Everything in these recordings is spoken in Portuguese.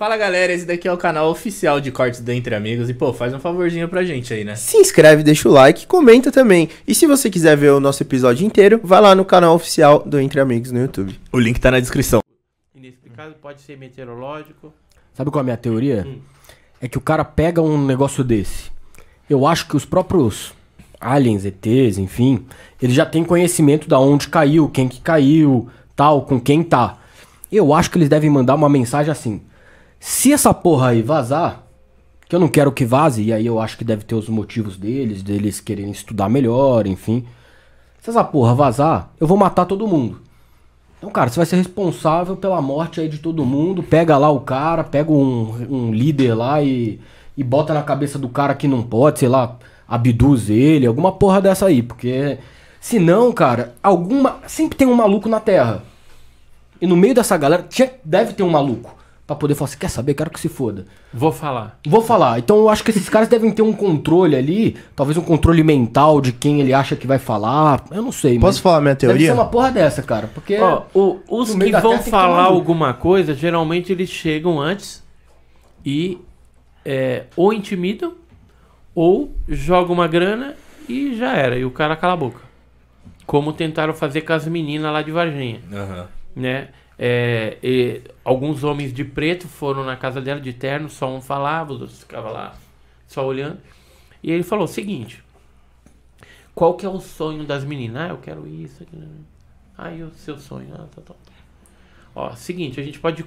Fala galera, esse daqui é o canal oficial de cortes do Entre Amigos e pô, faz um favorzinho pra gente aí, né? Se inscreve, deixa o like, comenta também. E se você quiser ver o nosso episódio inteiro, vai lá no canal oficial do Entre Amigos no YouTube. O link tá na descrição. Inexplicável pode ser meteorológico. Sabe qual é a minha teoria? Hum. É que o cara pega um negócio desse. Eu acho que os próprios aliens, ETs, enfim, eles já têm conhecimento da onde caiu, quem que caiu, tal, com quem tá. Eu acho que eles devem mandar uma mensagem assim se essa porra aí vazar, que eu não quero que vaze, e aí eu acho que deve ter os motivos deles, deles quererem estudar melhor, enfim. Se essa porra vazar, eu vou matar todo mundo. Então, cara, você vai ser responsável pela morte aí de todo mundo. Pega lá o cara, pega um, um líder lá e, e bota na cabeça do cara que não pode, sei lá, abduz ele, alguma porra dessa aí, porque se não, cara, alguma. Sempre tem um maluco na Terra. E no meio dessa galera tinha... deve ter um maluco para poder falar assim, quer saber, quero que se foda. Vou falar. Vou falar. Então eu acho que esses caras devem ter um controle ali, talvez um controle mental de quem ele acha que vai falar, eu não sei. Posso falar minha teoria? Deve ser uma porra dessa, cara, porque... Ó, o, os que vão falar que alguma coisa, geralmente eles chegam antes e é, ou intimidam, ou jogam uma grana e já era, e o cara cala a boca. Como tentaram fazer com as meninas lá de Varginha. Aham. Uhum. Né? É, e, alguns homens de preto foram na casa dela de terno, só um falava, os outros ficavam lá só olhando. E ele falou o seguinte: qual que é o sonho das meninas? Ah, eu quero isso. aí Ah, e o seu sonho? Ah, tá, tá, tá. Ó, seguinte, a gente pode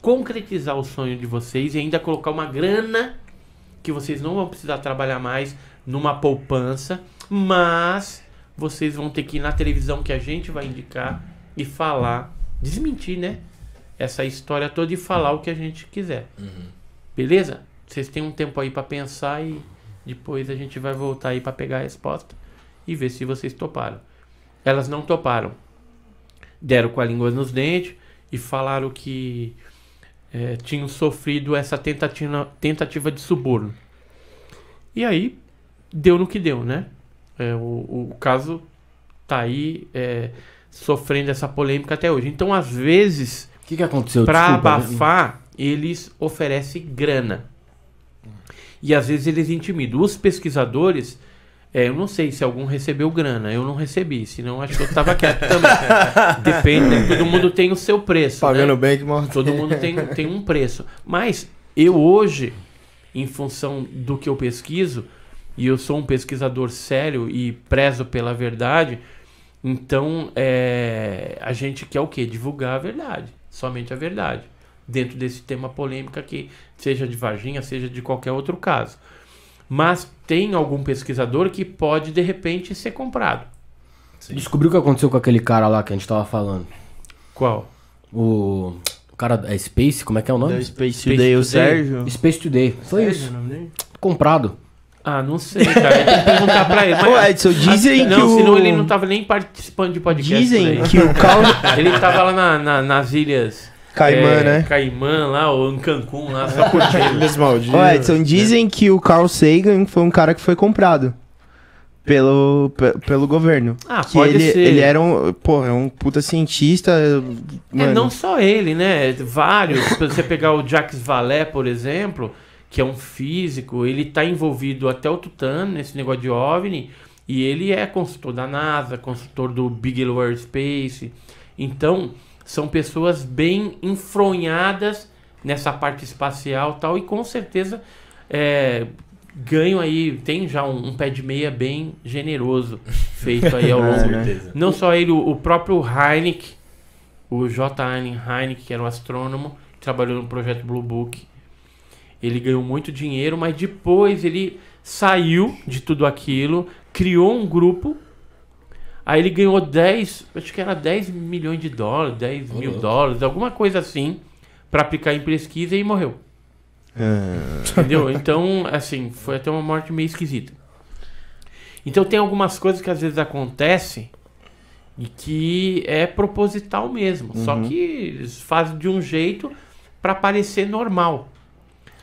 concretizar o sonho de vocês e ainda colocar uma grana que vocês não vão precisar trabalhar mais numa poupança, mas vocês vão ter que ir na televisão que a gente vai indicar e falar desmentir, né? Essa história toda e falar o que a gente quiser. Uhum. Beleza? Vocês têm um tempo aí para pensar e depois a gente vai voltar aí para pegar a resposta e ver se vocês toparam. Elas não toparam. Deram com a língua nos dentes e falaram que é, tinham sofrido essa tentativa, tentativa de suborno. E aí, deu no que deu, né? É, o, o caso tá aí. É, sofrendo essa polêmica até hoje. Então, às vezes, o que, que aconteceu? Para né? abafar, eles oferecem grana. E às vezes eles intimidam. Os pesquisadores, é, eu não sei se algum recebeu grana, eu não recebi, senão acho que eu estava quieto também. Depende, né? todo mundo tem o seu preço. Né? Pagando né? bem que mal. Todo mundo tem, tem um preço. Mas eu hoje, em função do que eu pesquiso, e eu sou um pesquisador sério e prezo pela verdade, então, é, a gente quer o quê? Divulgar a verdade, somente a verdade, dentro desse tema polêmica que seja de Varginha, seja de qualquer outro caso. Mas tem algum pesquisador que pode, de repente, ser comprado. Sim. Descobriu o que aconteceu com aquele cara lá que a gente tava falando. Qual? O cara é Space, como é que é o nome? The Space, Space Today, Today, o Sérgio. Space Today, foi Sérgio, isso. É comprado. Ah, não sei, cara. Tem que perguntar pra ele. Mas, Ô, Edson, assim, dizem não, que o... Senão ele não tava nem participando de podcast. Dizem que o Carl Ele tava lá na, na, nas ilhas... Caimã, é, né? Caimã lá, ou em Cancún lá, só curtindo. Ô, Edson, dizem é. que o Carl Sagan foi um cara que foi comprado pelo, pelo governo. Ah, que ele, ser. Ele era um, porra, um puta cientista. Mano. É, não só ele, né? Vários. Se você pegar o Jacques Vallée, por exemplo, que é um físico, ele está envolvido até o tutano nesse negócio de OVNI, e ele é consultor da NASA, consultor do Bigelow Space, Então, são pessoas bem enfronhadas nessa parte espacial tal, e com certeza é, aí, tem já um, um, pé de meia bem generoso feito aí ao longo. ah, não só ele, o, próprio Heineck, o J. Allen Heineck, que era um astrônomo, que trabalhou no projeto Blue Book, ele ganhou muito dinheiro, mas depois ele saiu de tudo aquilo, criou um grupo. Aí ele ganhou 10, acho que era 10 milhões de dólares, 10 mil dólares, alguma coisa assim, para aplicar em pesquisa e morreu. É... Entendeu? Então, assim, foi até uma morte meio esquisita. Então tem algumas coisas que às vezes acontecem e que é proposital mesmo. Uhum. Só que eles fazem de um jeito para parecer normal.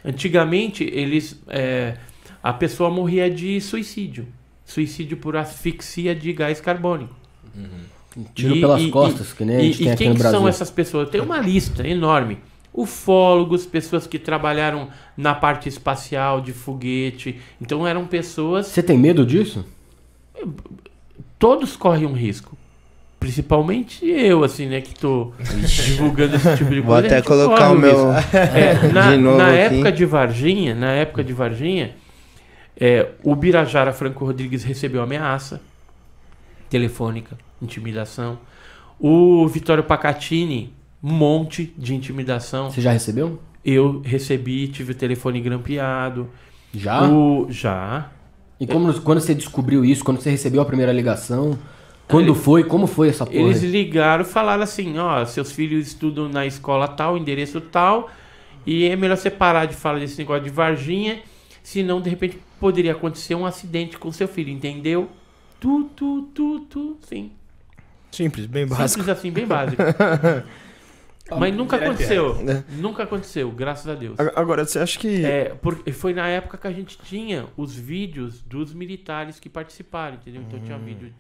Antigamente, eles é, a pessoa morria de suicídio. Suicídio por asfixia de gás carbônico. Uhum. Tiro e, pelas e, costas, e, que nem a gente e, tem aqui no Brasil. E quem são essas pessoas? Tem uma lista enorme ufólogos, pessoas que trabalharam na parte espacial de foguete. Então eram pessoas. Você tem medo disso? Todos correm um risco. Principalmente eu, assim, né, que tô divulgando esse tipo de coisa. Vou até colocar o meu. É, na, na época de Varginha, na época de Varginha, é, o Birajara Franco Rodrigues recebeu ameaça telefônica, intimidação. O Vitório Pacatini, um monte de intimidação. Você já recebeu? Eu recebi, tive o telefone grampeado. Já? O, já. E como, quando você descobriu isso, quando você recebeu a primeira ligação, quando foi? Como foi essa porra? Eles ligaram, falaram assim, ó, seus filhos estudam na escola tal, endereço tal, e é melhor você parar de falar desse negócio de Varginha, senão de repente poderia acontecer um acidente com seu filho, entendeu? Tu, tu, tu, tu, sim. Simples, bem básico. Simples assim, bem básico. Mas nunca é aconteceu. É. Nunca aconteceu, graças a Deus. Agora, você acha que. É, porque foi na época que a gente tinha os vídeos dos militares que participaram, entendeu? Então hum. tinha vídeo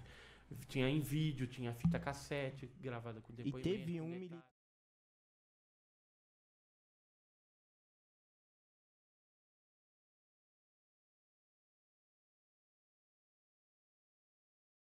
tinha em vídeo, tinha fita cassete gravada com depoimento. E teve um militar.